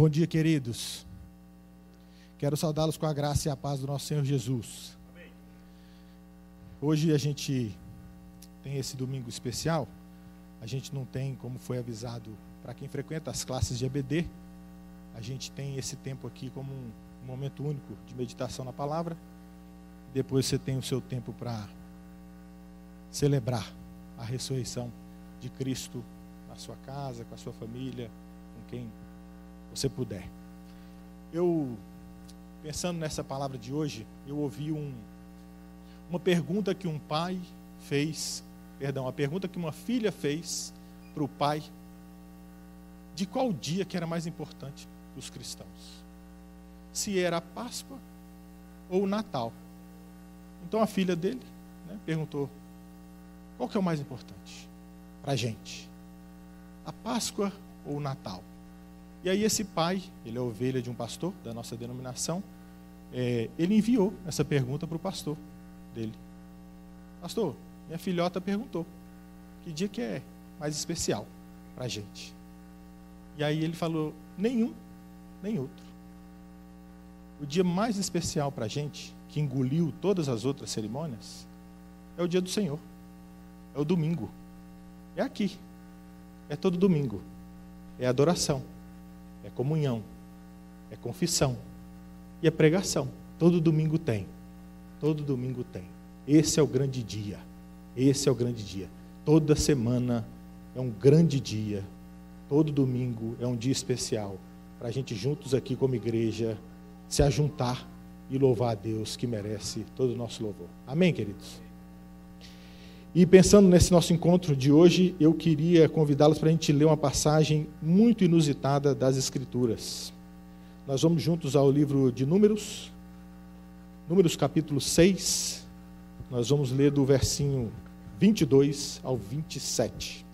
Bom dia, queridos. Quero saudá-los com a graça e a paz do nosso Senhor Jesus. Hoje a gente tem esse domingo especial. A gente não tem, como foi avisado para quem frequenta as classes de EBD, a gente tem esse tempo aqui como um momento único de meditação na palavra. Depois você tem o seu tempo para celebrar a ressurreição de Cristo na sua casa, com a sua família, com quem você puder. Eu, pensando nessa palavra de hoje, eu ouvi um, uma pergunta que um pai fez, perdão, a pergunta que uma filha fez para o pai de qual dia que era mais importante para os cristãos. Se era a Páscoa ou o Natal. Então a filha dele né, perguntou: qual que é o mais importante para a gente? A Páscoa ou o Natal? E aí esse pai, ele é ovelha de um pastor da nossa denominação, é, ele enviou essa pergunta para o pastor dele. Pastor, minha filhota perguntou, que dia que é mais especial para a gente? E aí ele falou, nenhum, nem outro. O dia mais especial para a gente, que engoliu todas as outras cerimônias, é o dia do Senhor. É o domingo. É aqui. É todo domingo. É adoração é comunhão, é confissão e é pregação. Todo domingo tem. Todo domingo tem. Esse é o grande dia. Esse é o grande dia. Toda semana é um grande dia. Todo domingo é um dia especial para a gente juntos aqui como igreja se ajuntar e louvar a Deus que merece todo o nosso louvor. Amém, queridos. E pensando nesse nosso encontro de hoje, eu queria convidá-los para a gente ler uma passagem muito inusitada das Escrituras. Nós vamos juntos ao livro de Números, Números capítulo 6. Nós vamos ler do versinho 22 ao 27.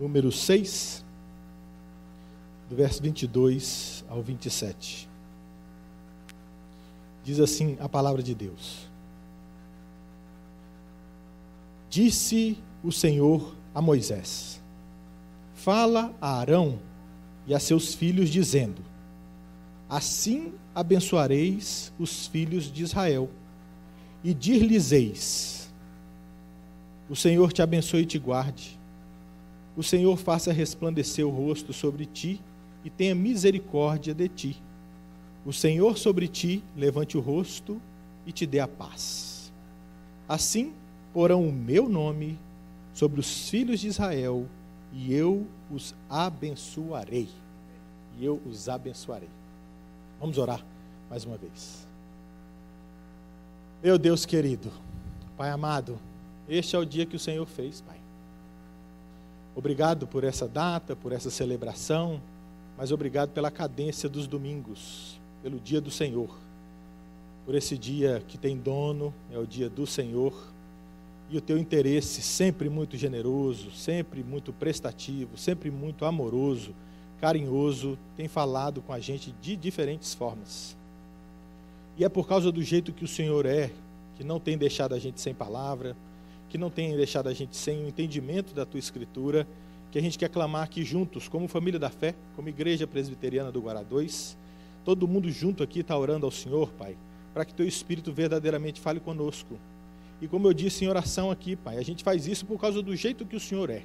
Número 6, do verso 22 ao 27. Diz assim a palavra de Deus: Disse o Senhor a Moisés: Fala a Arão e a seus filhos, dizendo: Assim abençoareis os filhos de Israel, e dir-lhes-eis: O Senhor te abençoe e te guarde. O Senhor faça resplandecer o rosto sobre ti e tenha misericórdia de ti. O Senhor sobre ti levante o rosto e te dê a paz. Assim porão o meu nome sobre os filhos de Israel e eu os abençoarei. E eu os abençoarei. Vamos orar mais uma vez. Meu Deus querido, Pai amado, este é o dia que o Senhor fez, Pai. Obrigado por essa data, por essa celebração mas obrigado pela cadência dos domingos, pelo dia do Senhor, por esse dia que tem dono, é o dia do Senhor, e o teu interesse sempre muito generoso, sempre muito prestativo, sempre muito amoroso, carinhoso, tem falado com a gente de diferentes formas. E é por causa do jeito que o Senhor é, que não tem deixado a gente sem palavra, que não tem deixado a gente sem o entendimento da tua escritura, que a gente quer clamar aqui juntos, como família da fé, como igreja presbiteriana do Guará 2. Todo mundo junto aqui está orando ao Senhor, Pai, para que teu Espírito verdadeiramente fale conosco. E como eu disse em oração aqui, Pai, a gente faz isso por causa do jeito que o Senhor é.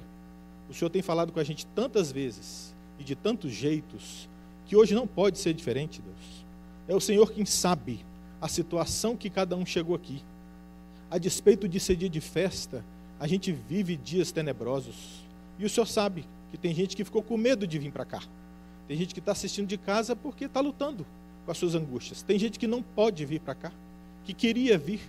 O Senhor tem falado com a gente tantas vezes e de tantos jeitos que hoje não pode ser diferente, Deus. É o Senhor quem sabe a situação que cada um chegou aqui. A despeito de ser dia de festa, a gente vive dias tenebrosos e o senhor sabe que tem gente que ficou com medo de vir para cá. Tem gente que está assistindo de casa porque está lutando com as suas angústias. Tem gente que não pode vir para cá, que queria vir,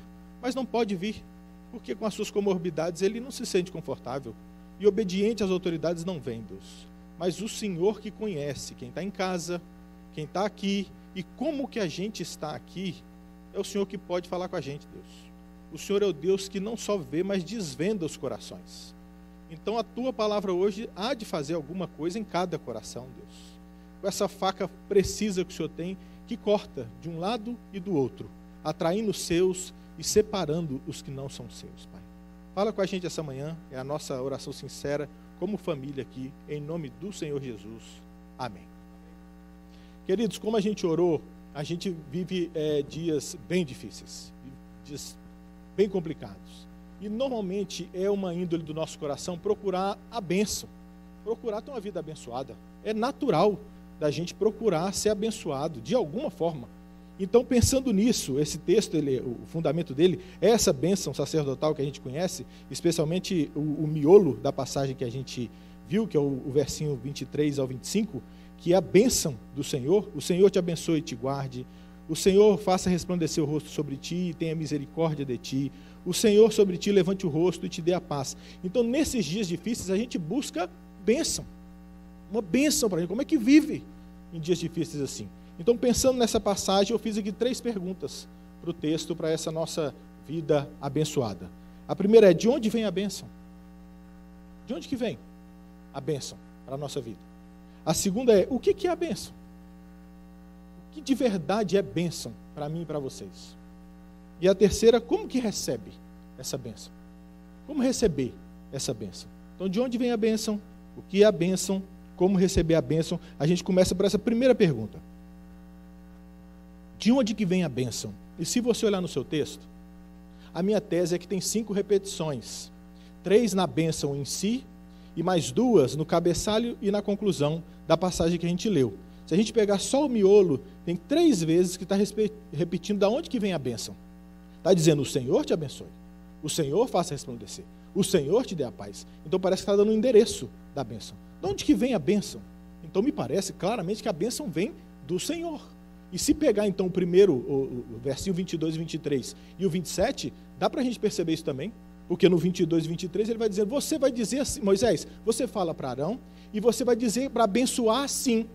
mas não pode vir, porque com as suas comorbidades ele não se sente confortável. E obediente às autoridades não vem, Deus. Mas o Senhor que conhece quem está em casa, quem está aqui e como que a gente está aqui, é o Senhor que pode falar com a gente, Deus. O Senhor é o Deus que não só vê, mas desvenda os corações. Então a tua palavra hoje há de fazer alguma coisa em cada coração, Deus. Com essa faca precisa que o Senhor tem, que corta de um lado e do outro, atraindo os seus e separando os que não são seus, Pai. Fala com a gente essa manhã, é a nossa oração sincera, como família aqui, em nome do Senhor Jesus. Amém. Queridos, como a gente orou, a gente vive é, dias bem difíceis, dias bem complicados. E normalmente é uma índole do nosso coração procurar a bênção procurar ter uma vida abençoada. É natural da gente procurar ser abençoado de alguma forma. Então, pensando nisso, esse texto, ele, o fundamento dele é essa bênção sacerdotal que a gente conhece, especialmente o, o miolo da passagem que a gente viu, que é o, o versinho 23 ao 25, que é a bênção do Senhor. O Senhor te abençoe e te guarde. O Senhor faça resplandecer o rosto sobre ti e tenha misericórdia de ti o Senhor sobre ti levante o rosto e te dê a paz. Então, nesses dias difíceis, a gente busca bênção. Uma bênção para a gente. Como é que vive em dias difíceis assim? Então, pensando nessa passagem, eu fiz aqui três perguntas para o texto, para essa nossa vida abençoada. A primeira é: de onde vem a bênção? De onde que vem a bênção para a nossa vida? A segunda é: o que, que é a bênção? O que de verdade é bênção para mim e para vocês? E a terceira, como que recebe essa bênção? Como receber essa bênção? Então, de onde vem a bênção? O que é a bênção? Como receber a bênção? A gente começa por essa primeira pergunta. De onde que vem a bênção? E se você olhar no seu texto, a minha tese é que tem cinco repetições. Três na bênção em si e mais duas no cabeçalho e na conclusão da passagem que a gente leu. Se a gente pegar só o miolo, tem três vezes que está repetindo da onde que vem a bênção. Está dizendo: o Senhor te abençoe. O Senhor faça resplandecer. O Senhor te dê a paz. Então parece que está dando o um endereço da bênção. De onde que vem a bênção? Então me parece claramente que a bênção vem do Senhor. E se pegar então o primeiro, o, o, o versículo 22 e 23 e o 27, dá para a gente perceber isso também. Porque no 22 e 23 ele vai dizer: Você vai dizer assim, Moisés, você fala para Arão e você vai dizer para abençoar assim.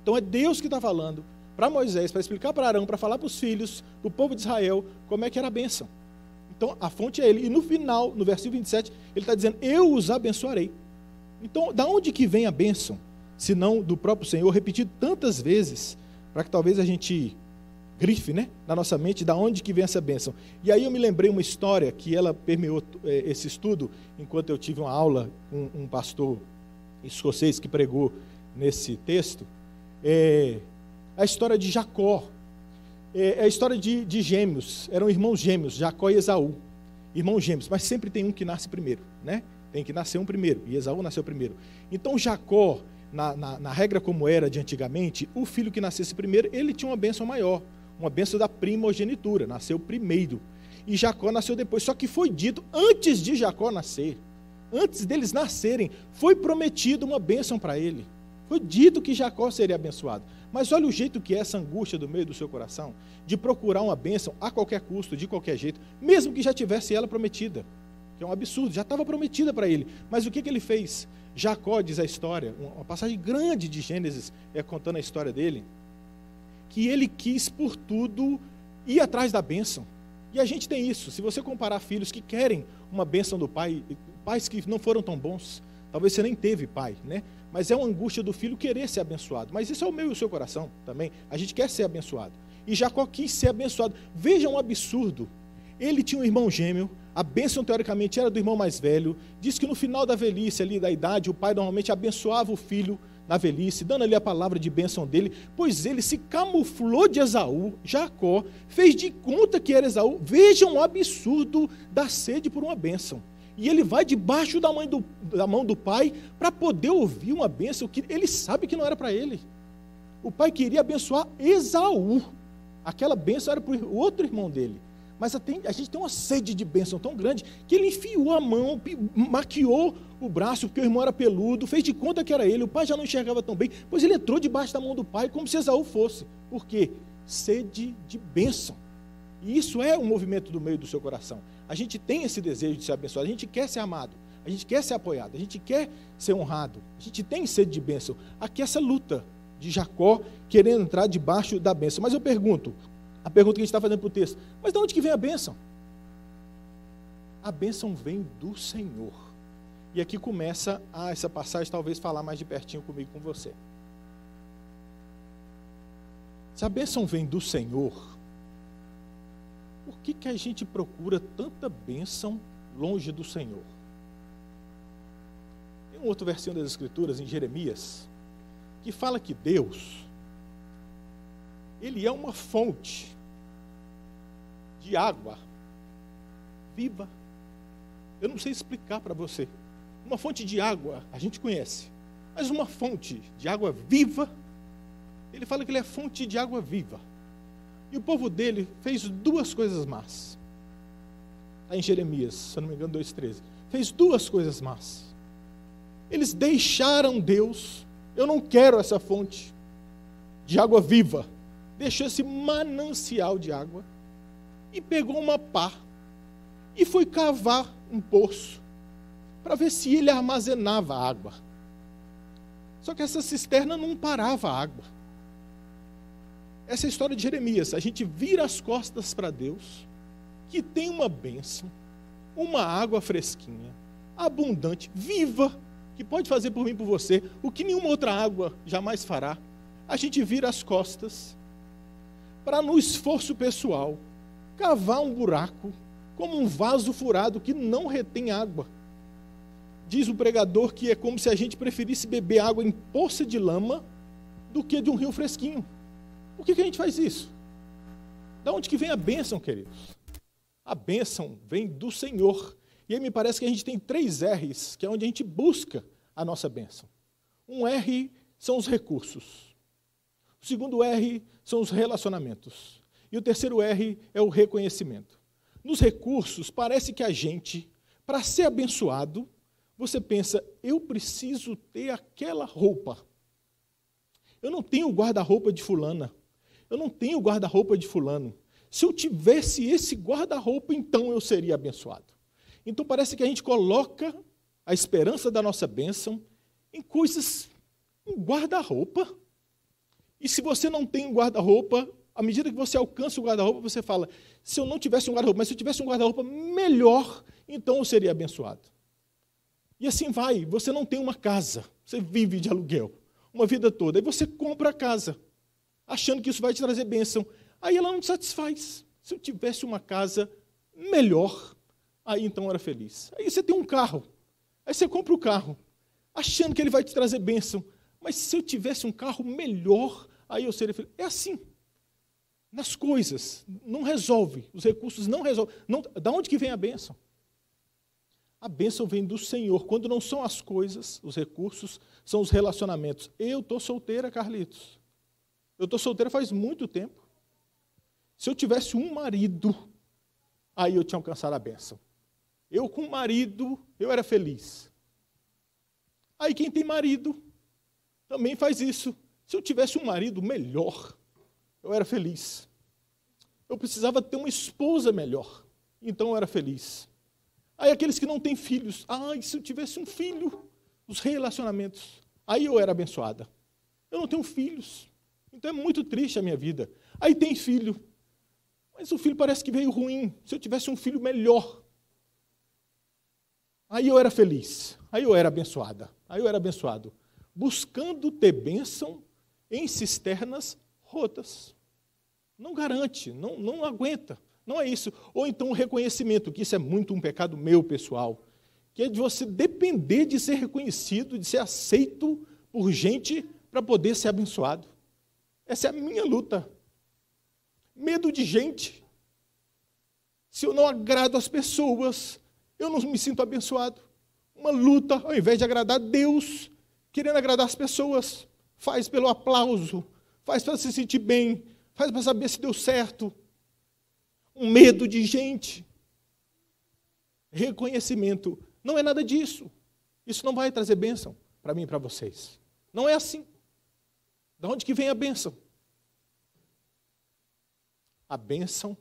Então é Deus que está falando, para Moisés, para explicar para Arão, para falar para os filhos, para o povo de Israel, como é que era a bênção. Então a fonte é ele. E no final, no versículo 27, ele está dizendo: Eu os abençoarei. Então, da onde que vem a bênção? Se não do próprio Senhor, repetido tantas vezes, para que talvez a gente grife né, na nossa mente da onde que vem essa bênção. E aí eu me lembrei uma história que ela permeou é, esse estudo, enquanto eu tive uma aula com um pastor escocês que pregou nesse texto. É, a história de Jacó. É, é a história de, de gêmeos, eram irmãos gêmeos, Jacó e Esaú. Irmãos gêmeos, mas sempre tem um que nasce primeiro, né? Tem que nascer um primeiro, e Esaú nasceu primeiro. Então Jacó, na, na, na regra como era de antigamente, o filho que nascesse primeiro, ele tinha uma bênção maior, uma bênção da primogenitura, nasceu primeiro. E Jacó nasceu depois. Só que foi dito antes de Jacó nascer, antes deles nascerem, foi prometido uma bênção para ele. Foi dito que Jacó seria abençoado. Mas olha o jeito que é essa angústia do meio do seu coração, de procurar uma bênção a qualquer custo, de qualquer jeito, mesmo que já tivesse ela prometida. Que é um absurdo, já estava prometida para ele. Mas o que, que ele fez? Jacó diz a história, uma passagem grande de Gênesis, é contando a história dele, que ele quis por tudo ir atrás da bênção. E a gente tem isso. Se você comparar filhos que querem uma bênção do pai, pais que não foram tão bons, talvez você nem teve pai, né? Mas é uma angústia do filho querer ser abençoado. Mas isso é o meu e o seu coração também. A gente quer ser abençoado. E Jacó quis ser abençoado. Veja um absurdo. Ele tinha um irmão gêmeo, a bênção, teoricamente, era do irmão mais velho. Diz que no final da velhice, ali da idade, o pai normalmente abençoava o filho na velhice, dando ali a palavra de bênção dele, pois ele se camuflou de Esaú, Jacó, fez de conta que era Esaú. Vejam um o absurdo da sede por uma bênção e ele vai debaixo da, mãe do, da mão do pai para poder ouvir uma bênção que ele sabe que não era para ele. O pai queria abençoar Esaú. Aquela bênção era para o outro irmão dele. Mas a, gente tem uma sede de bênção tão grande que ele enfiou a mão, maquiou o braço, porque o irmão era peludo, fez de conta que era ele, o pai já não enxergava tão bem, pois ele entrou debaixo da mão do pai como se Esaú fosse. Por quê? Sede de bênção. E isso é um movimento do meio do seu coração. A gente tem esse desejo de ser abençoado, a gente quer ser amado, a gente quer ser apoiado, a gente quer ser honrado, a gente tem sede de bênção. Aqui essa luta de Jacó querendo entrar debaixo da bênção. Mas eu pergunto, a pergunta que a gente está fazendo para o texto, mas de onde que vem a bênção? A bênção vem do Senhor. E aqui começa a, essa passagem, talvez, falar mais de pertinho comigo, com você. Se a bênção vem do Senhor, que, que a gente procura tanta bênção longe do Senhor? Tem um outra versão das Escrituras, em Jeremias, que fala que Deus, Ele é uma fonte de água viva. Eu não sei explicar para você. Uma fonte de água a gente conhece, mas uma fonte de água viva, ele fala que ele é fonte de água viva. E o povo dele fez duas coisas más. Está em Jeremias, se eu não me engano, 2,13. Fez duas coisas más. Eles deixaram Deus. Eu não quero essa fonte de água viva. Deixou esse manancial de água. E pegou uma pá. E foi cavar um poço. Para ver se ele armazenava água. Só que essa cisterna não parava água essa é história de Jeremias. A gente vira as costas para Deus, que tem uma bênção, uma água fresquinha, abundante, viva, que pode fazer por mim e por você o que nenhuma outra água jamais fará. A gente vira as costas para, no esforço pessoal, cavar um buraco como um vaso furado que não retém água. Diz o pregador que é como se a gente preferisse beber água em poça de lama do que de um rio fresquinho. Por que, que a gente faz isso? Da onde que vem a bênção, queridos? A bênção vem do Senhor. E aí me parece que a gente tem três R's, que é onde a gente busca a nossa bênção. Um R são os recursos. O segundo R são os relacionamentos. E o terceiro R é o reconhecimento. Nos recursos, parece que a gente, para ser abençoado, você pensa, eu preciso ter aquela roupa. Eu não tenho o guarda-roupa de fulana. Eu não tenho o guarda-roupa de fulano. Se eu tivesse esse guarda-roupa, então eu seria abençoado. Então parece que a gente coloca a esperança da nossa bênção em coisas, um guarda-roupa. E se você não tem um guarda-roupa, à medida que você alcança o guarda-roupa, você fala: se eu não tivesse um guarda-roupa, mas se eu tivesse um guarda-roupa melhor, então eu seria abençoado. E assim vai. Você não tem uma casa, você vive de aluguel uma vida toda. Aí você compra a casa achando que isso vai te trazer bênção. Aí ela não te satisfaz. Se eu tivesse uma casa melhor, aí então eu era feliz. Aí você tem um carro, aí você compra o um carro, achando que ele vai te trazer bênção. Mas se eu tivesse um carro melhor, aí eu seria feliz. É assim. Nas coisas, não resolve. Os recursos não resolvem. Não, da onde que vem a bênção? A bênção vem do Senhor. Quando não são as coisas, os recursos, são os relacionamentos. Eu estou solteira, Carlitos. Eu estou solteiro faz muito tempo. Se eu tivesse um marido, aí eu tinha alcançado a bênção. Eu com um marido, eu era feliz. Aí quem tem marido também faz isso. Se eu tivesse um marido melhor, eu era feliz. Eu precisava ter uma esposa melhor, então eu era feliz. Aí aqueles que não têm filhos, ah, se eu tivesse um filho, os relacionamentos, aí eu era abençoada. Eu não tenho filhos, então é muito triste a minha vida. Aí tem filho. Mas o filho parece que veio ruim. Se eu tivesse um filho melhor. Aí eu era feliz. Aí eu era abençoada. Aí eu era abençoado. Buscando ter bênção em cisternas rotas. Não garante, não, não aguenta. Não é isso. Ou então o reconhecimento, que isso é muito um pecado meu pessoal, que é de você depender de ser reconhecido, de ser aceito por gente para poder ser abençoado. Essa é a minha luta. Medo de gente. Se eu não agrado as pessoas, eu não me sinto abençoado. Uma luta, ao invés de agradar Deus, querendo agradar as pessoas, faz pelo aplauso, faz para se sentir bem, faz para saber se deu certo. Um medo de gente. Reconhecimento. Não é nada disso. Isso não vai trazer bênção para mim e para vocês. Não é assim. Da onde que vem a bênção? A bênção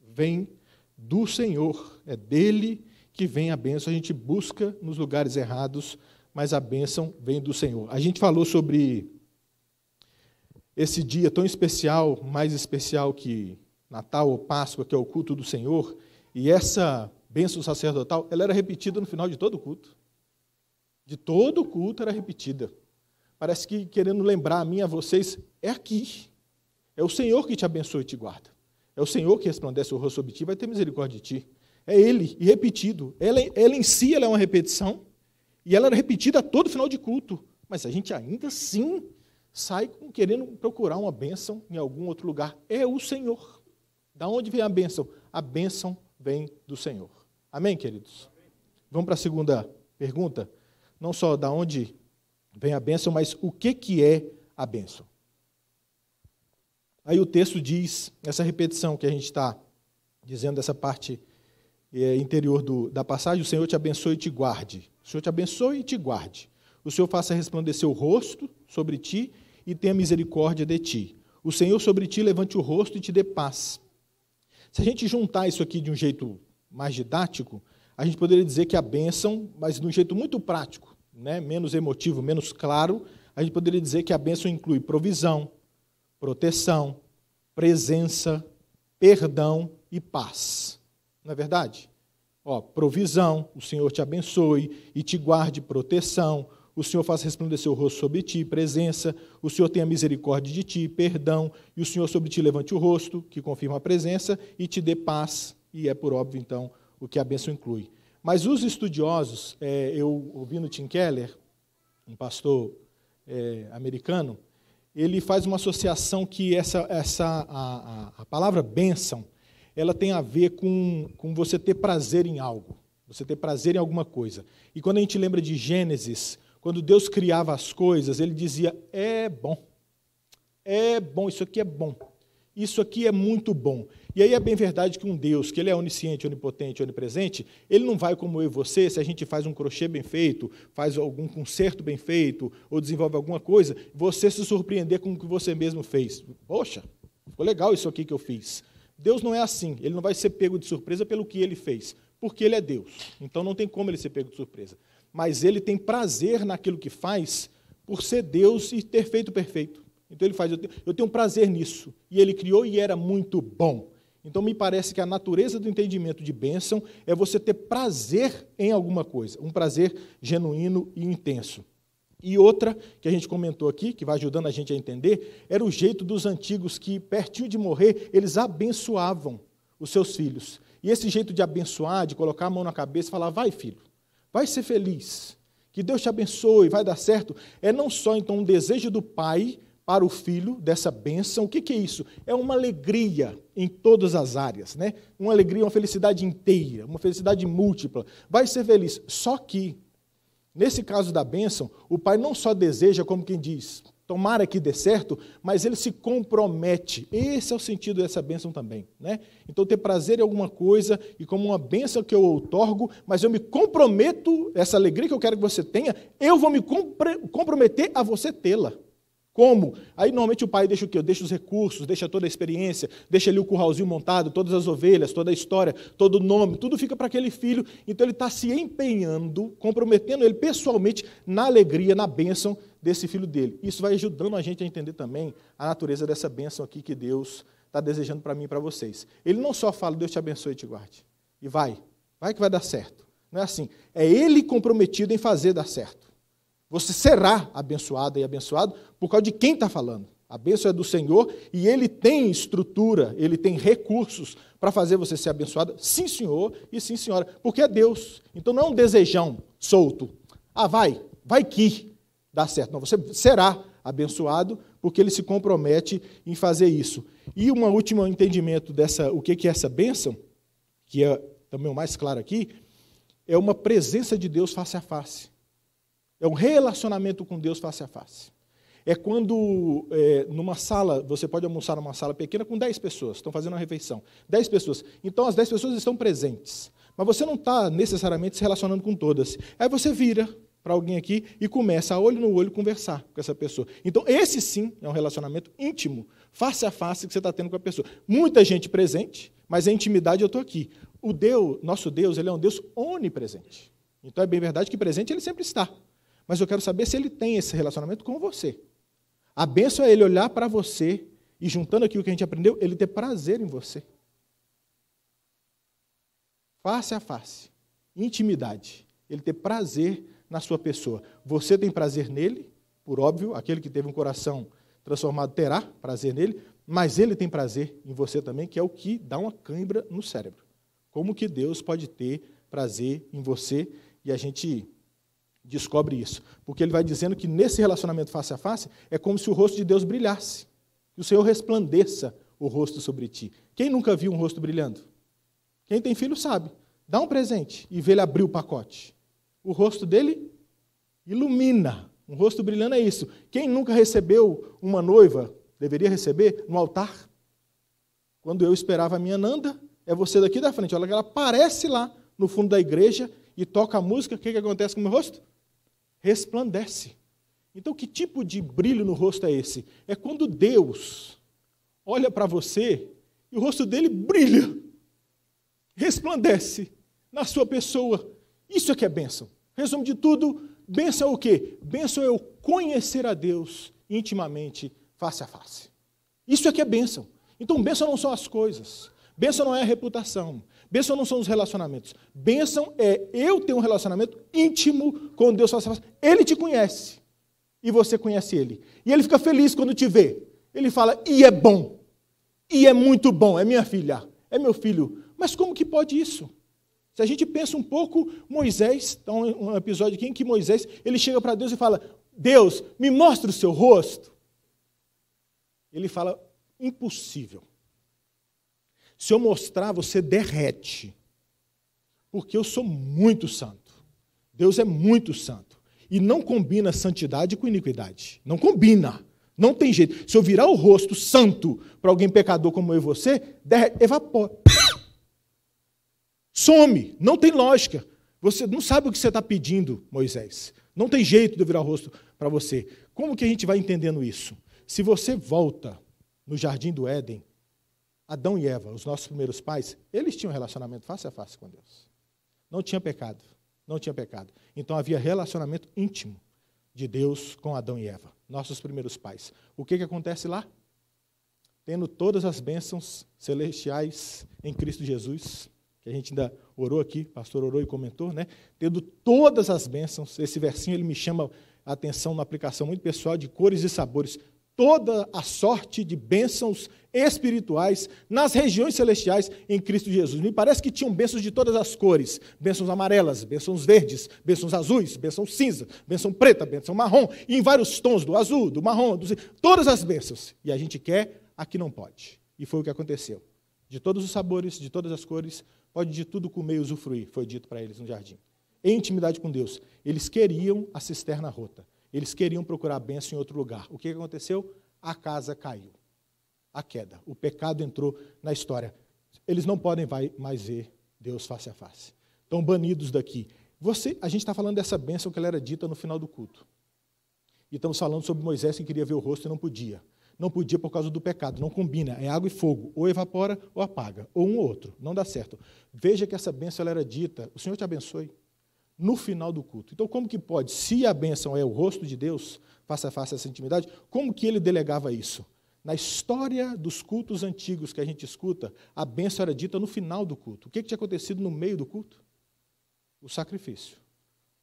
vem do Senhor, é dele que vem a bênção. A gente busca nos lugares errados, mas a bênção vem do Senhor. A gente falou sobre esse dia tão especial, mais especial que Natal ou Páscoa, que é o culto do Senhor, e essa bênção sacerdotal, ela era repetida no final de todo o culto. De todo o culto era repetida parece que querendo lembrar a mim, a vocês, é aqui. É o Senhor que te abençoa e te guarda. É o Senhor que resplandece o rosto sobre ti, vai ter misericórdia de ti. É Ele, e repetido. Ela, ela em si ela é uma repetição, e ela é repetida a todo final de culto. Mas a gente ainda sim sai querendo procurar uma bênção em algum outro lugar. É o Senhor. Da onde vem a bênção? A bênção vem do Senhor. Amém, queridos? Amém. Vamos para a segunda pergunta. Não só da onde Vem a bênção, mas o que, que é a bênção? Aí o texto diz, essa repetição que a gente está dizendo dessa parte é, interior do, da passagem, o Senhor te abençoe e te guarde. O Senhor te abençoe e te guarde. O Senhor faça resplandecer o rosto sobre ti e tenha misericórdia de ti. O Senhor sobre ti levante o rosto e te dê paz. Se a gente juntar isso aqui de um jeito mais didático, a gente poderia dizer que é a bênção, mas de um jeito muito prático, né, menos emotivo, menos claro, a gente poderia dizer que a bênção inclui provisão, proteção, presença, perdão e paz. Não é verdade? Ó, provisão, o Senhor te abençoe e te guarde proteção, o Senhor faça resplandecer o rosto sobre ti, presença, o Senhor tenha misericórdia de ti, perdão, e o Senhor sobre ti levante o rosto, que confirma a presença, e te dê paz, e é por óbvio, então, o que a bênção inclui. Mas os estudiosos, é, eu no Tim Keller, um pastor é, americano, ele faz uma associação que essa, essa a, a, a, palavra bênção ela tem a ver com, com você ter prazer em algo, você ter prazer em alguma coisa. E quando a gente lembra de Gênesis, quando Deus criava as coisas, ele dizia: é bom, é bom, isso aqui é bom. Isso aqui é muito bom. E aí é bem verdade que um Deus, que ele é onisciente, onipotente, onipresente, ele não vai como eu e você, se a gente faz um crochê bem feito, faz algum conserto bem feito, ou desenvolve alguma coisa, você se surpreender com o que você mesmo fez. Poxa, ficou legal isso aqui que eu fiz. Deus não é assim, ele não vai ser pego de surpresa pelo que ele fez, porque ele é Deus. Então não tem como ele ser pego de surpresa. Mas ele tem prazer naquilo que faz por ser Deus e ter feito perfeito. Então ele faz, eu tenho prazer nisso. E ele criou e era muito bom. Então me parece que a natureza do entendimento de bênção é você ter prazer em alguma coisa, um prazer genuíno e intenso. E outra que a gente comentou aqui, que vai ajudando a gente a entender, era o jeito dos antigos que, pertinho de morrer, eles abençoavam os seus filhos. E esse jeito de abençoar, de colocar a mão na cabeça e falar: vai, filho, vai ser feliz, que Deus te abençoe, vai dar certo, é não só então um desejo do pai para o filho dessa bênção. O que, que, é isso? É uma alegria em todas as áreas, né? Uma alegria, uma felicidade inteira, uma felicidade múltipla. Vai ser feliz. Só que, nesse caso da bênção, o pai não só deseja, como quem diz, tomara que dê certo, mas ele se compromete. Esse é o sentido dessa bênção também, né? Então, ter prazer em alguma coisa e como uma bênção que eu outorgo, mas eu me comprometo, essa alegria que eu quero que você tenha, eu vou me compre- comprometer a você tê-la. Como? Aí normalmente o pai deixa o quê? Deixa os recursos, deixa toda a experiência, deixa ali o curralzinho montado, todas as ovelhas, toda a história, todo o nome, tudo fica para aquele filho. Então ele está se empenhando, comprometendo ele pessoalmente na alegria, na bênção desse filho dele. Isso vai ajudando a gente a entender também a natureza dessa bênção aqui que Deus está desejando para mim e para vocês. Ele não só fala, Deus te abençoe e te guarde, e vai, vai que vai dar certo. Não é assim. É ele comprometido em fazer dar certo. Você será abençoada e abençoado por causa de quem está falando. A bênção é do Senhor e Ele tem estrutura, Ele tem recursos para fazer você ser abençoado, sim, senhor e sim, senhora, porque é Deus. Então não é um desejão solto. Ah, vai, vai que dá certo. Não, você será abençoado porque Ele se compromete em fazer isso. E um último entendimento dessa, o que é essa bênção, que é também o mais claro aqui, é uma presença de Deus face a face. É um relacionamento com Deus face a face. É quando, é, numa sala, você pode almoçar numa sala pequena com 10 pessoas, estão fazendo uma refeição. 10 pessoas. Então, as 10 pessoas estão presentes. Mas você não está necessariamente se relacionando com todas. Aí você vira para alguém aqui e começa a olho no olho conversar com essa pessoa. Então, esse sim é um relacionamento íntimo, face a face que você está tendo com a pessoa. Muita gente presente, mas a intimidade eu estou aqui. O Deus, nosso Deus, ele é um Deus onipresente. Então é bem verdade que presente ele sempre está. Mas eu quero saber se ele tem esse relacionamento com você. A bênção é ele olhar para você e, juntando aqui o que a gente aprendeu, ele ter prazer em você. Face a face. Intimidade. Ele ter prazer na sua pessoa. Você tem prazer nele, por óbvio, aquele que teve um coração transformado terá prazer nele, mas ele tem prazer em você também, que é o que dá uma cãibra no cérebro. Como que Deus pode ter prazer em você? E a gente descobre isso. Porque ele vai dizendo que nesse relacionamento face a face é como se o rosto de Deus brilhasse, que o Senhor resplandeça o rosto sobre ti. Quem nunca viu um rosto brilhando? Quem tem filho sabe. Dá um presente e vê ele abrir o pacote. O rosto dele ilumina. Um rosto brilhando é isso. Quem nunca recebeu uma noiva, deveria receber no altar? Quando eu esperava a minha Nanda, é você daqui da frente. Olha que ela aparece lá no fundo da igreja e toca a música, o que, que acontece com o meu rosto? resplandece. Então, que tipo de brilho no rosto é esse? É quando Deus olha para você e o rosto dele brilha, resplandece na sua pessoa. Isso é que é bênção. Resumo de tudo, bênção é o quê? Bênção é eu conhecer a Deus intimamente, face a face. Isso é que é bênção. Então, bênção não são as coisas. Bênção não é a reputação. Bênção não são os relacionamentos. Bênção é eu ter um relacionamento íntimo com Deus. Assim, ele te conhece e você conhece ele. E ele fica feliz quando te vê. Ele fala, e é bom, e é muito bom, é minha filha, é meu filho. Mas como que pode isso? Se a gente pensa um pouco, Moisés, então um episódio aqui em que Moisés, ele chega para Deus e fala, Deus, me mostre o seu rosto. Ele fala, impossível. Se eu mostrar, você derrete. Porque eu sou muito santo. Deus é muito santo. E não combina santidade com iniquidade. Não combina. Não tem jeito. Se eu virar o rosto santo para alguém pecador como eu e você, derrete, evapora. Some. Não tem lógica. Você não sabe o que você está pedindo, Moisés. Não tem jeito de eu virar o rosto para você. Como que a gente vai entendendo isso? Se você volta no jardim do Éden Adão e Eva, os nossos primeiros pais, eles tinham relacionamento face a face com Deus. Não tinha pecado, não tinha pecado. Então havia relacionamento íntimo de Deus com Adão e Eva, nossos primeiros pais. O que, que acontece lá? Tendo todas as bênçãos celestiais em Cristo Jesus, que a gente ainda orou aqui, pastor orou e comentou, né? Tendo todas as bênçãos, esse versinho ele me chama a atenção na aplicação muito pessoal de cores e sabores toda a sorte de bênçãos espirituais nas regiões celestiais em Cristo Jesus. Me parece que tinham bênçãos de todas as cores: bênçãos amarelas, bênçãos verdes, bênçãos azuis, bênção cinza, bênção preta, bênção marrom, e em vários tons do azul, do marrom, do... todas as bênçãos. E a gente quer, aqui não pode. E foi o que aconteceu. De todos os sabores, de todas as cores, pode de tudo comer e usufruir, foi dito para eles no jardim. Em intimidade com Deus, eles queriam a cisterna rota. Eles queriam procurar bênção em outro lugar. O que aconteceu? A casa caiu. A queda. O pecado entrou na história. Eles não podem mais ver Deus face a face. Estão banidos daqui. Você, a gente está falando dessa bênção que ela era dita no final do culto. E estamos falando sobre Moisés que queria ver o rosto e não podia. Não podia por causa do pecado, não combina, é água e fogo, ou evapora ou apaga, ou um ou outro, não dá certo. Veja que essa bênção ela era dita, o Senhor te abençoe, no final do culto. Então, como que pode? Se a bênção é o rosto de Deus, face a face essa intimidade, como que ele delegava isso? Na história dos cultos antigos que a gente escuta, a bênção era dita no final do culto. O que, que tinha acontecido no meio do culto? O sacrifício.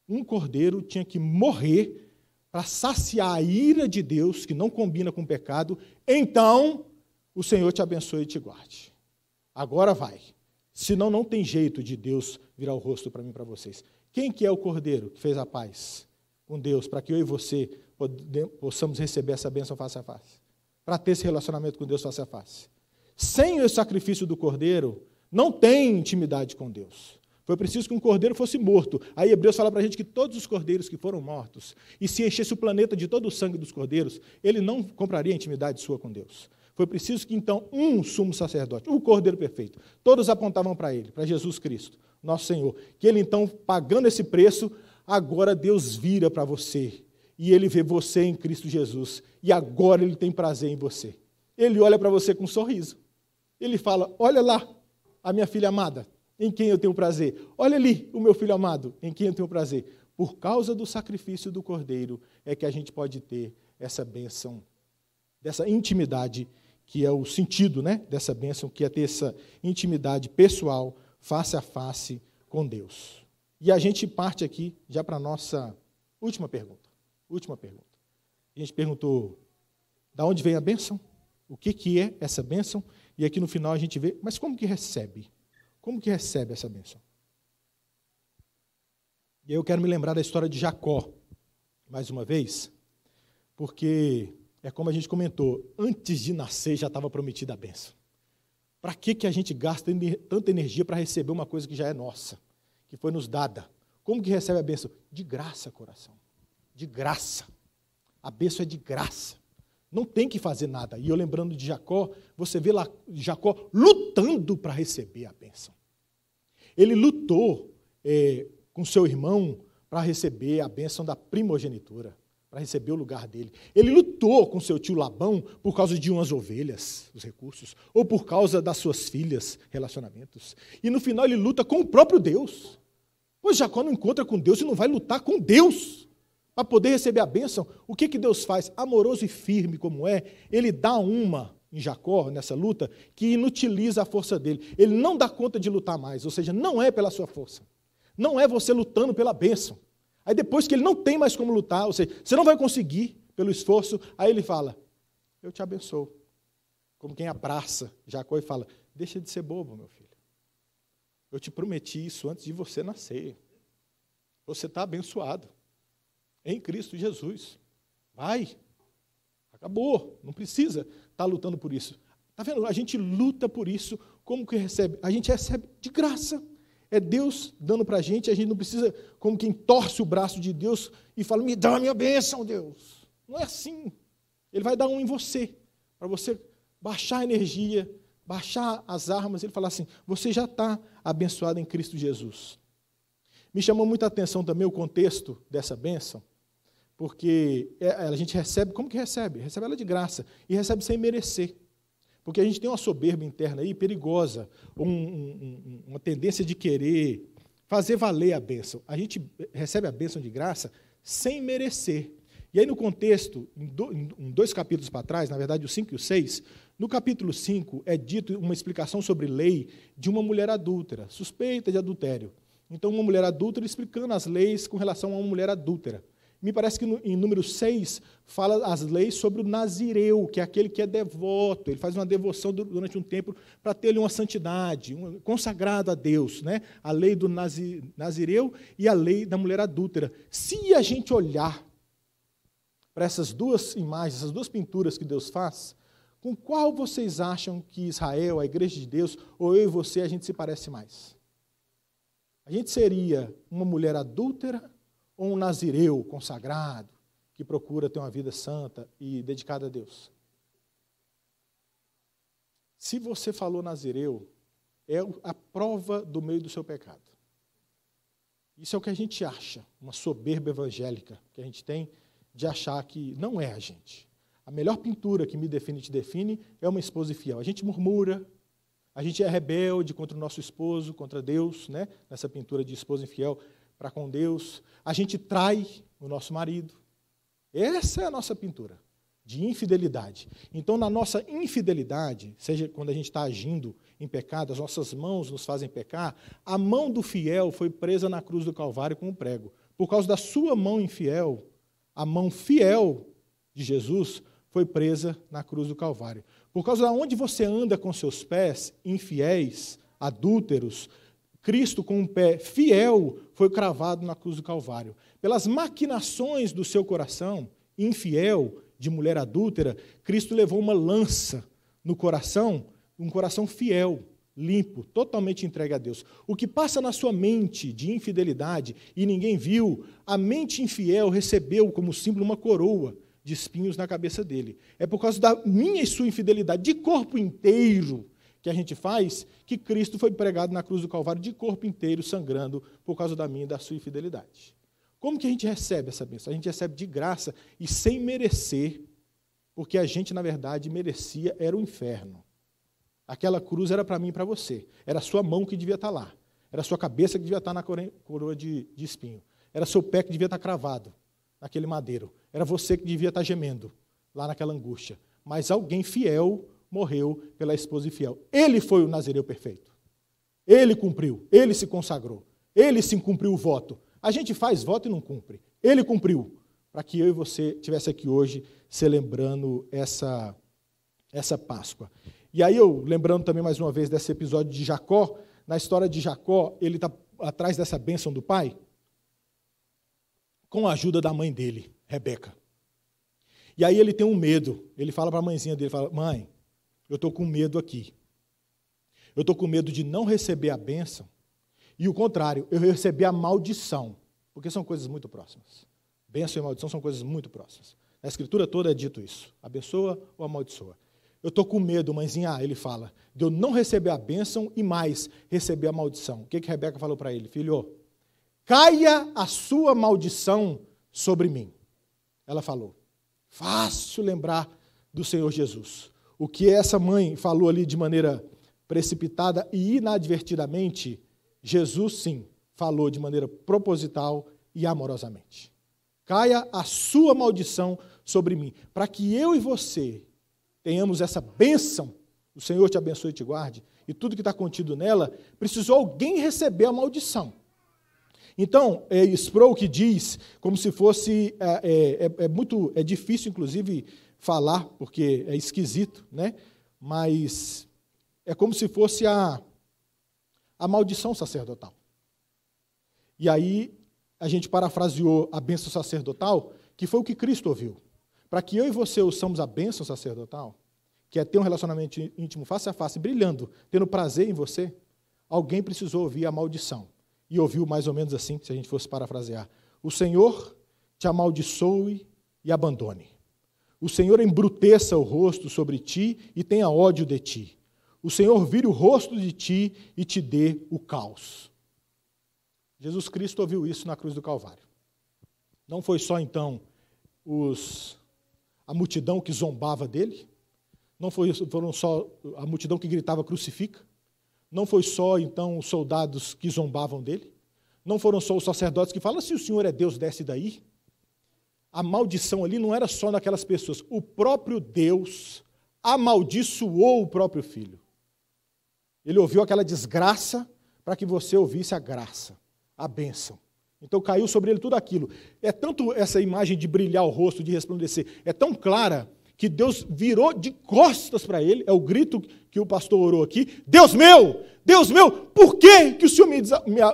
Um cordeiro tinha que morrer para saciar a ira de Deus, que não combina com o pecado. Então, o Senhor te abençoe e te guarde. Agora vai. Senão não tem jeito de Deus virar o rosto para mim e para vocês. Quem que é o Cordeiro que fez a paz com Deus para que eu e você possamos receber essa bênção face a face? Para ter esse relacionamento com Deus face a face. Sem o sacrifício do Cordeiro, não tem intimidade com Deus. Foi preciso que um cordeiro fosse morto. Aí Hebreus fala para a gente que todos os cordeiros que foram mortos, e se enchesse o planeta de todo o sangue dos cordeiros, ele não compraria intimidade sua com Deus. Foi preciso que então um sumo sacerdote, o Cordeiro Perfeito, todos apontavam para ele, para Jesus Cristo, nosso Senhor, que ele então, pagando esse preço, agora Deus vira para você e ele vê você em Cristo Jesus e agora ele tem prazer em você. Ele olha para você com um sorriso. Ele fala: Olha lá, a minha filha amada, em quem eu tenho prazer. Olha ali, o meu filho amado, em quem eu tenho prazer. Por causa do sacrifício do Cordeiro é que a gente pode ter essa bênção, dessa intimidade que é o sentido né, dessa bênção, que é ter essa intimidade pessoal, face a face com Deus. E a gente parte aqui já para a nossa última pergunta. Última pergunta. A gente perguntou, da onde vem a bênção? O que, que é essa bênção? E aqui no final a gente vê, mas como que recebe? Como que recebe essa bênção? E aí eu quero me lembrar da história de Jacó, mais uma vez, porque é como a gente comentou, antes de nascer já estava prometida a benção. Para que, que a gente gasta tanta energia para receber uma coisa que já é nossa, que foi nos dada? Como que recebe a benção? De graça, coração. De graça. A benção é de graça. Não tem que fazer nada. E eu lembrando de Jacó, você vê lá Jacó lutando para receber a bênção. Ele lutou é, com seu irmão para receber a bênção da primogenitura para receber o lugar dele. Ele lutou com seu tio Labão por causa de umas ovelhas, os recursos, ou por causa das suas filhas, relacionamentos. E no final ele luta com o próprio Deus. Pois Jacó não encontra com Deus e não vai lutar com Deus para poder receber a bênção. O que, que Deus faz? Amoroso e firme como é, ele dá uma em Jacó, nessa luta, que inutiliza a força dele. Ele não dá conta de lutar mais, ou seja, não é pela sua força. Não é você lutando pela bênção. Aí depois que ele não tem mais como lutar, ou seja, você não vai conseguir pelo esforço, aí ele fala: Eu te abençoo. Como quem abraça Jacó e fala: Deixa de ser bobo, meu filho. Eu te prometi isso antes de você nascer. Você está abençoado em Cristo Jesus. Vai. Acabou. Não precisa estar tá lutando por isso. Está vendo? A gente luta por isso. Como que recebe? A gente recebe de graça. É Deus dando para a gente, a gente não precisa, como quem torce o braço de Deus e fala, me dá a minha bênção, Deus. Não é assim. Ele vai dar um em você, para você baixar a energia, baixar as armas. Ele fala assim: você já está abençoado em Cristo Jesus. Me chamou muita atenção também o contexto dessa bênção, porque é, a gente recebe, como que recebe? Recebe ela de graça e recebe sem merecer. Porque a gente tem uma soberba interna aí perigosa, um, um, uma tendência de querer fazer valer a bênção. A gente recebe a bênção de graça sem merecer. E aí, no contexto, em dois capítulos para trás, na verdade, o 5 e o 6, no capítulo 5 é dito uma explicação sobre lei de uma mulher adúltera, suspeita de adultério. Então, uma mulher adúltera explicando as leis com relação a uma mulher adúltera me parece que no, em número 6 fala as leis sobre o nazireu, que é aquele que é devoto, ele faz uma devoção durante um tempo para ter uma santidade, um, consagrado a Deus, né? a lei do nazi, nazireu e a lei da mulher adúltera. Se a gente olhar para essas duas imagens, essas duas pinturas que Deus faz, com qual vocês acham que Israel, a igreja de Deus, ou eu e você, a gente se parece mais? A gente seria uma mulher adúltera ou um nazireu consagrado que procura ter uma vida santa e dedicada a Deus? Se você falou nazireu, é a prova do meio do seu pecado. Isso é o que a gente acha, uma soberba evangélica que a gente tem de achar que não é a gente. A melhor pintura que me define e te define é uma esposa fiel. A gente murmura, a gente é rebelde contra o nosso esposo, contra Deus, né? nessa pintura de esposa infiel para com Deus, a gente trai o nosso marido. Essa é a nossa pintura de infidelidade. Então, na nossa infidelidade, seja quando a gente está agindo em pecado, as nossas mãos nos fazem pecar, a mão do fiel foi presa na cruz do Calvário com um prego. Por causa da sua mão infiel, a mão fiel de Jesus foi presa na cruz do Calvário. Por causa de onde você anda com seus pés, infiéis, adúlteros, Cristo, com um pé fiel, foi cravado na cruz do Calvário. Pelas maquinações do seu coração, infiel, de mulher adúltera, Cristo levou uma lança no coração, um coração fiel, limpo, totalmente entregue a Deus. O que passa na sua mente de infidelidade e ninguém viu, a mente infiel recebeu como símbolo uma coroa de espinhos na cabeça dele. É por causa da minha e sua infidelidade de corpo inteiro que a gente faz que Cristo foi pregado na cruz do Calvário de corpo inteiro, sangrando, por causa da minha e da sua infidelidade. Como que a gente recebe essa bênção? A gente recebe de graça e sem merecer, porque a gente, na verdade, merecia era o inferno. Aquela cruz era para mim e para você. Era a sua mão que devia estar tá lá. Era a sua cabeça que devia estar tá na coroa de, de espinho. Era seu pé que devia estar tá cravado naquele madeiro. Era você que devia estar gemendo lá naquela angústia. Mas alguém fiel morreu pela esposa infiel. Ele foi o nazireu perfeito. Ele cumpriu, ele se consagrou, ele se cumpriu o voto. A gente faz voto e não cumpre. Ele cumpriu para que eu e você tivesse aqui hoje celebrando essa, essa Páscoa. E aí eu, lembrando também mais uma vez desse episódio de Jacó, na história de Jacó, ele está atrás dessa bênção do pai com a ajuda da mãe dele, Rebeca. E aí ele tem um medo. Ele fala para a mãezinha dele, fala, mãe, eu estou com medo aqui. Eu estou com medo de não receber a bênção e o contrário, eu receber a maldição, porque são coisas muito próximas. Bênção e maldição são coisas muito próximas. Na Escritura toda é dito isso: abençoa ou amaldiçoa. Eu estou com medo, mãezinha, ah, ele fala, de eu não receber a bênção e mais receber a maldição. O que, que Rebeca falou para ele? Filho, caia a sua maldição sobre mim. Ela falou, fácil lembrar do Senhor Jesus. O que essa mãe falou ali de maneira precipitada e inadvertidamente, Jesus sim falou de maneira proposital e amorosamente. Caia a sua maldição sobre mim, para que eu e você tenhamos essa bênção. O Senhor te abençoe e te guarde, e tudo que está contido nela, precisou alguém receber a maldição. Então, é, Sproul que diz, como se fosse, é, é, é, é muito, é difícil, inclusive, falar, porque é esquisito, né? Mas é como se fosse a, a maldição sacerdotal. E aí a gente parafraseou a bênção sacerdotal, que foi o que Cristo ouviu. Para que eu e você ouçamos a bênção sacerdotal, que é ter um relacionamento íntimo face a face, brilhando, tendo prazer em você, alguém precisou ouvir a maldição. E ouviu mais ou menos assim, se a gente fosse parafrasear: O Senhor te amaldiçoe e abandone. O Senhor embruteça o rosto sobre ti e tenha ódio de ti. O Senhor vire o rosto de ti e te dê o caos. Jesus Cristo ouviu isso na cruz do Calvário. Não foi só então os, a multidão que zombava dele, não foi, foram só a multidão que gritava crucifica, não foi só então os soldados que zombavam dele, não foram só os sacerdotes que falam se o Senhor é Deus desce daí, a maldição ali não era só naquelas pessoas. O próprio Deus amaldiçoou o próprio filho. Ele ouviu aquela desgraça para que você ouvisse a graça, a bênção. Então caiu sobre ele tudo aquilo. É tanto essa imagem de brilhar o rosto, de resplandecer, é tão clara que Deus virou de costas para ele, é o grito que o pastor orou aqui: Deus meu, Deus meu, por que, que o Senhor me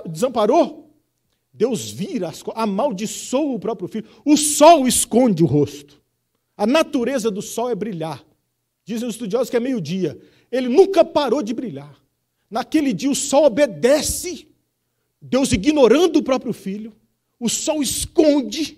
desamparou? Deus vira, as, amaldiçoa o próprio filho. O sol esconde o rosto. A natureza do sol é brilhar. Dizem os estudiosos que é meio-dia. Ele nunca parou de brilhar. Naquele dia o sol obedece, Deus ignorando o próprio filho. O sol esconde,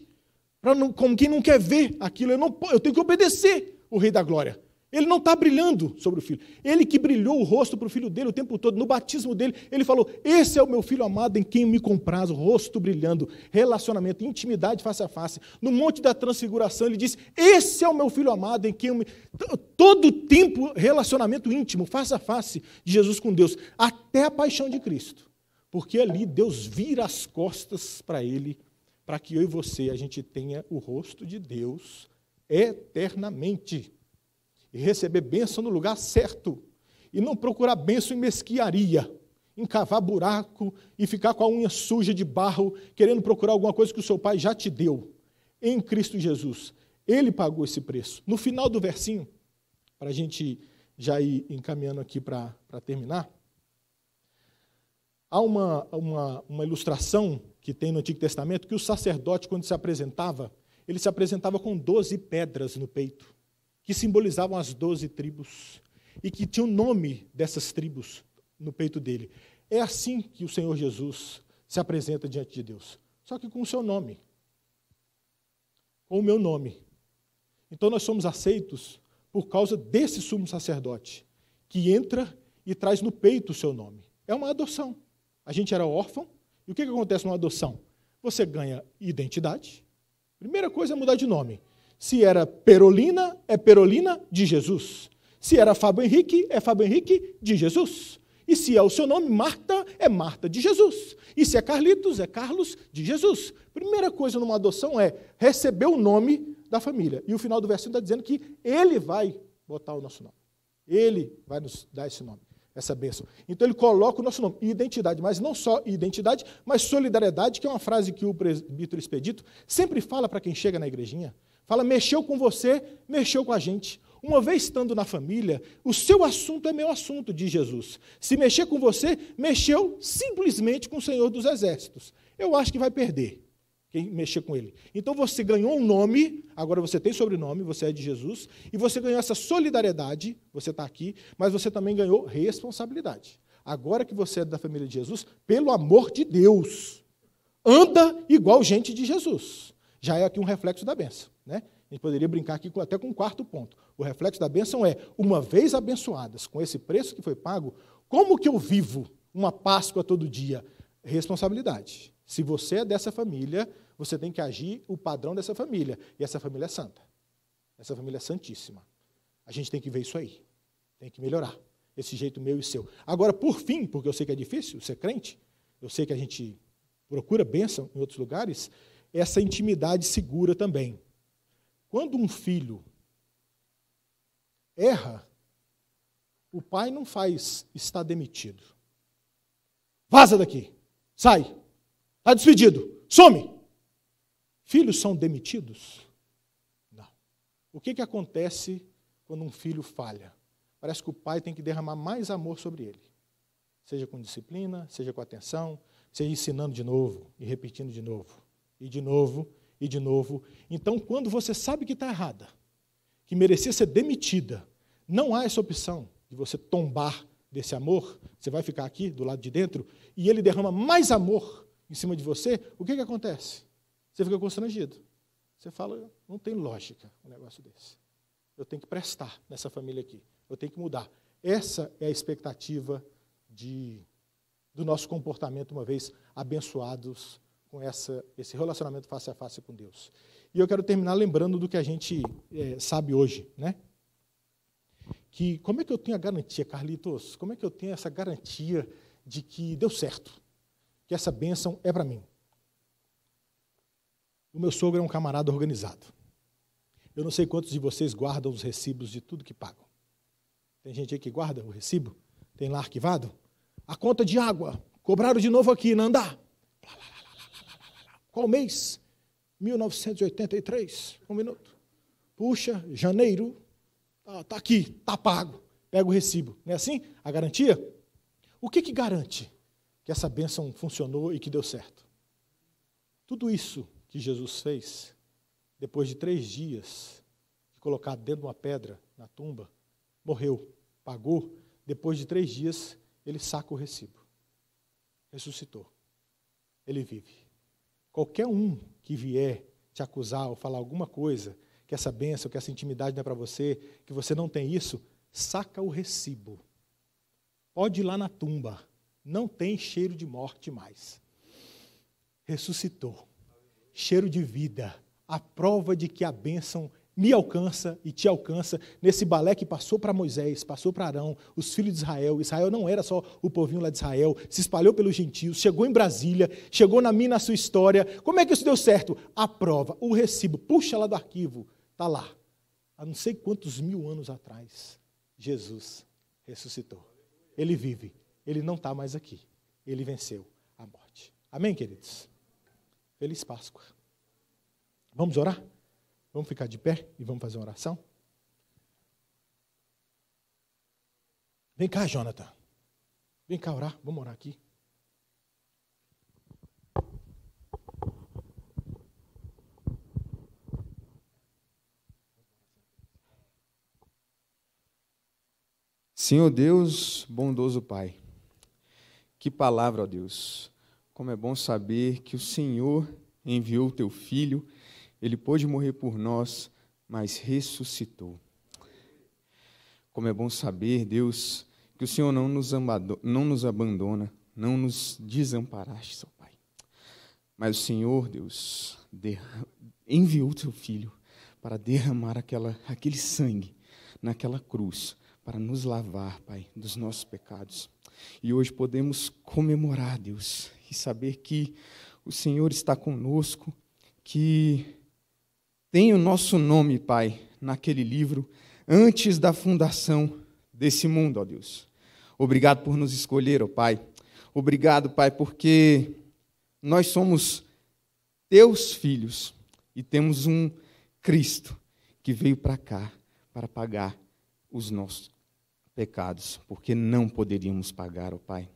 para como quem não quer ver aquilo. Eu, não, eu tenho que obedecer o Rei da Glória. Ele não está brilhando sobre o filho. Ele que brilhou o rosto para o filho dele o tempo todo, no batismo dele, ele falou: Esse é o meu filho amado em quem me compraz, o rosto brilhando, relacionamento, intimidade face a face. No Monte da Transfiguração, ele disse: Esse é o meu filho amado em quem eu me. Todo tempo, relacionamento íntimo, face a face de Jesus com Deus, até a paixão de Cristo. Porque ali Deus vira as costas para ele, para que eu e você a gente tenha o rosto de Deus eternamente e receber bênção no lugar certo. E não procurar bênção em mesquiaria, encavar buraco e ficar com a unha suja de barro, querendo procurar alguma coisa que o seu pai já te deu. Em Cristo Jesus, ele pagou esse preço. No final do versinho, para a gente já ir encaminhando aqui para terminar, há uma, uma, uma ilustração que tem no Antigo Testamento que o sacerdote, quando se apresentava, ele se apresentava com 12 pedras no peito que simbolizavam as doze tribos e que tinha o nome dessas tribos no peito dele. É assim que o Senhor Jesus se apresenta diante de Deus, só que com o seu nome, com o meu nome. Então nós somos aceitos por causa desse sumo sacerdote que entra e traz no peito o seu nome. É uma adoção. A gente era órfão, e o que, que acontece numa adoção? Você ganha identidade. Primeira coisa é mudar de nome. Se era Perolina, é Perolina de Jesus. Se era Fábio Henrique, é Fábio Henrique de Jesus. E se é o seu nome, Marta, é Marta de Jesus. E se é Carlitos, é Carlos de Jesus. Primeira coisa numa adoção é receber o nome da família. E o final do versículo está dizendo que ele vai botar o nosso nome. Ele vai nos dar esse nome, essa bênção. Então ele coloca o nosso nome, identidade, mas não só identidade, mas solidariedade, que é uma frase que o presbítero Expedito sempre fala para quem chega na igrejinha. Fala, mexeu com você, mexeu com a gente. Uma vez estando na família, o seu assunto é meu assunto, diz Jesus. Se mexer com você, mexeu simplesmente com o Senhor dos Exércitos. Eu acho que vai perder quem mexer com ele. Então você ganhou um nome, agora você tem sobrenome, você é de Jesus, e você ganhou essa solidariedade, você está aqui, mas você também ganhou responsabilidade. Agora que você é da família de Jesus, pelo amor de Deus, anda igual gente de Jesus. Já é aqui um reflexo da benção. Né? A gente poderia brincar aqui até com um quarto ponto. O reflexo da bênção é, uma vez abençoadas com esse preço que foi pago, como que eu vivo uma Páscoa todo dia? Responsabilidade. Se você é dessa família, você tem que agir o padrão dessa família. E essa família é santa. Essa família é santíssima. A gente tem que ver isso aí. Tem que melhorar. Esse jeito meu e seu. Agora, por fim, porque eu sei que é difícil ser é crente, eu sei que a gente procura bênção em outros lugares, essa intimidade segura também. Quando um filho erra, o pai não faz está demitido. Vaza daqui, sai, está despedido, some. Filhos são demitidos? Não. O que, que acontece quando um filho falha? Parece que o pai tem que derramar mais amor sobre ele, seja com disciplina, seja com atenção, seja ensinando de novo e repetindo de novo e de novo, e de novo. Então, quando você sabe que está errada, que merecia ser demitida, não há essa opção de você tombar desse amor, você vai ficar aqui do lado de dentro, e ele derrama mais amor em cima de você, o que, que acontece? Você fica constrangido. Você fala, não tem lógica um negócio desse. Eu tenho que prestar nessa família aqui. Eu tenho que mudar. Essa é a expectativa de, do nosso comportamento, uma vez abençoados com essa, esse relacionamento face a face com Deus. E eu quero terminar lembrando do que a gente é, sabe hoje, né? Que como é que eu tenho a garantia, Carlitos? Como é que eu tenho essa garantia de que deu certo? Que essa bênção é para mim? O meu sogro é um camarada organizado. Eu não sei quantos de vocês guardam os recibos de tudo que pagam. Tem gente aí que guarda o recibo? Tem lá arquivado? A conta de água. Cobraram de novo aqui, não dá Lá, qual mês? 1983. Um minuto. Puxa, janeiro. Está tá aqui, está pago. Pega o recibo. Não é assim? A garantia? O que, que garante que essa bênção funcionou e que deu certo? Tudo isso que Jesus fez, depois de três dias, de colocar dentro de uma pedra na tumba, morreu, pagou. Depois de três dias, ele saca o recibo. Ressuscitou. Ele vive. Qualquer um que vier te acusar ou falar alguma coisa, que essa benção, que essa intimidade não é para você, que você não tem isso, saca o recibo. Pode ir lá na tumba. Não tem cheiro de morte mais. Ressuscitou. Cheiro de vida. A prova de que a bênção me alcança e te alcança nesse balé que passou para Moisés, passou para Arão, os filhos de Israel. Israel não era só o povinho lá de Israel, se espalhou pelos gentios, chegou em Brasília, chegou na minha na sua história. Como é que isso deu certo? A prova, o recibo, puxa lá do arquivo, está lá. Há não sei quantos mil anos atrás, Jesus ressuscitou. Ele vive, ele não está mais aqui, ele venceu a morte. Amém, queridos? Feliz Páscoa. Vamos orar? Vamos ficar de pé e vamos fazer uma oração? Vem cá, Jonathan. Vem cá orar. Vamos orar aqui. Senhor Deus, bondoso Pai, que palavra, ó Deus. Como é bom saber que o Senhor enviou o teu filho ele pôde morrer por nós, mas ressuscitou. Como é bom saber, Deus, que o Senhor não nos, não nos abandona, não nos desamparaste, Pai. Mas o Senhor, Deus, enviou o seu Filho para derramar aquela, aquele sangue naquela cruz, para nos lavar, Pai, dos nossos pecados. E hoje podemos comemorar, Deus, e saber que o Senhor está conosco, que tem o nosso nome, Pai, naquele livro, antes da fundação desse mundo, ó Deus. Obrigado por nos escolher, ó Pai. Obrigado, Pai, porque nós somos teus filhos e temos um Cristo que veio para cá para pagar os nossos pecados, porque não poderíamos pagar, ó Pai.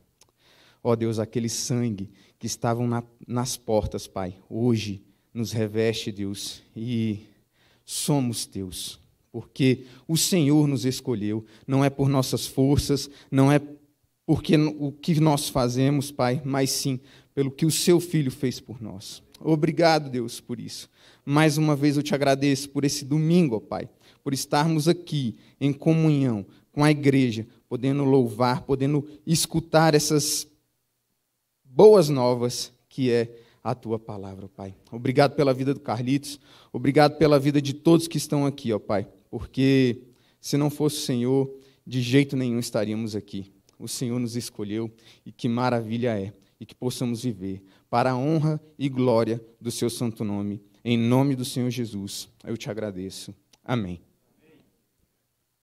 Ó Deus, aquele sangue que estavam na, nas portas, Pai, hoje nos reveste, Deus, e somos teus, porque o Senhor nos escolheu, não é por nossas forças, não é porque o que nós fazemos, Pai, mas sim pelo que o seu filho fez por nós. Obrigado, Deus, por isso. Mais uma vez eu te agradeço por esse domingo, ó Pai, por estarmos aqui em comunhão com a igreja, podendo louvar, podendo escutar essas boas novas que é a tua palavra, Pai. Obrigado pela vida do Carlitos, obrigado pela vida de todos que estão aqui, ó Pai, porque se não fosse o Senhor, de jeito nenhum estaríamos aqui. O Senhor nos escolheu e que maravilha é, e que possamos viver para a honra e glória do seu santo nome. Em nome do Senhor Jesus, eu te agradeço. Amém.